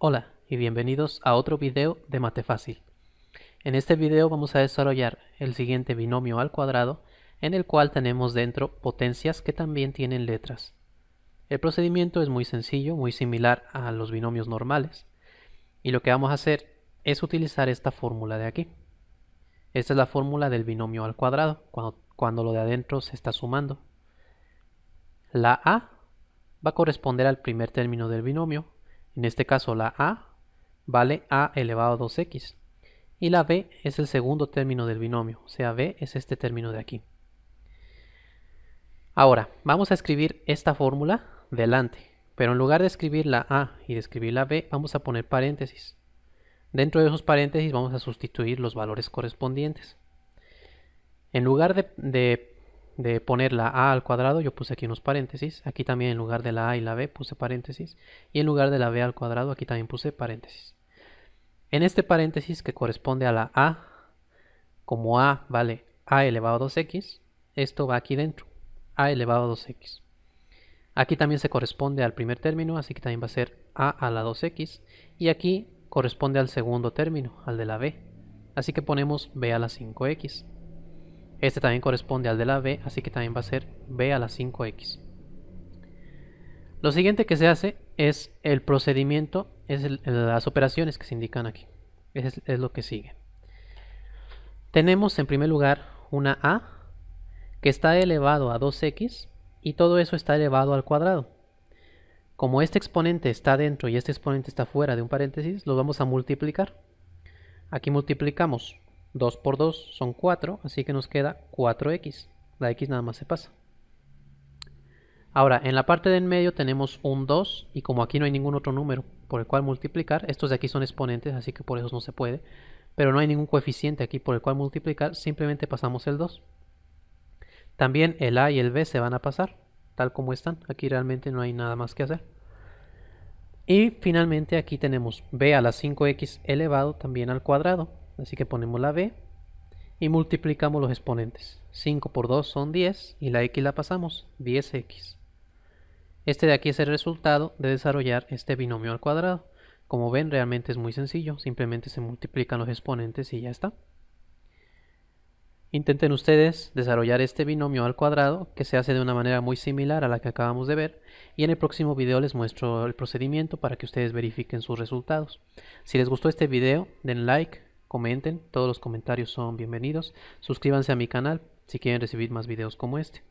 Hola y bienvenidos a otro video de Mate Fácil. En este video vamos a desarrollar el siguiente binomio al cuadrado en el cual tenemos dentro potencias que también tienen letras. El procedimiento es muy sencillo, muy similar a los binomios normales y lo que vamos a hacer es utilizar esta fórmula de aquí. Esta es la fórmula del binomio al cuadrado cuando, cuando lo de adentro se está sumando. La A va a corresponder al primer término del binomio en este caso la a vale a elevado a 2x. Y la b es el segundo término del binomio, o sea, b es este término de aquí. Ahora, vamos a escribir esta fórmula delante, pero en lugar de escribir la a y de escribir la b, vamos a poner paréntesis. Dentro de esos paréntesis vamos a sustituir los valores correspondientes. En lugar de, de de poner la a al cuadrado, yo puse aquí unos paréntesis, aquí también en lugar de la a y la b puse paréntesis, y en lugar de la b al cuadrado aquí también puse paréntesis. En este paréntesis que corresponde a la a, como a vale a elevado a 2x, esto va aquí dentro, a elevado a 2x. Aquí también se corresponde al primer término, así que también va a ser a a la 2x, y aquí corresponde al segundo término, al de la b. Así que ponemos b a la 5x. Este también corresponde al de la B, así que también va a ser B a la 5X. Lo siguiente que se hace es el procedimiento, es las operaciones que se indican aquí. Es, lo que sigue. Tenemos en primer lugar una A que está elevado a 2x y todo eso está elevado al cuadrado. Como este exponente está dentro y este exponente está fuera de un paréntesis, lo vamos a multiplicar. Aquí multiplicamos 2 por 2 son 4, así que nos queda 4x. La x nada más se pasa. Ahora, en la parte de en medio tenemos un 2 y como aquí no hay ningún otro número por el cual multiplicar, estos de aquí son exponentes, así que por eso no se puede, pero no hay ningún coeficiente aquí por el cual multiplicar, simplemente pasamos el 2. También el a y el b se van a pasar, tal como están, aquí realmente no hay nada más que hacer. Y finalmente aquí tenemos b a la 5x elevado también al cuadrado, Así que ponemos la B y multiplicamos los exponentes. 5 por 2 son 10 y la X la pasamos, 10X. Este de aquí es el resultado de desarrollar este binomio al cuadrado. Como ven, realmente es muy sencillo, simplemente se multiplican los exponentes y ya está. Intenten ustedes desarrollar este binomio al cuadrado, que se hace de una manera muy similar a la que acabamos de ver, y en el próximo video les muestro el procedimiento para que ustedes verifiquen sus resultados. Si les gustó este video, den like, comenten, todos los comentarios son bienvenidos, suscríbanse a mi canal si quieren recibir más videos como este.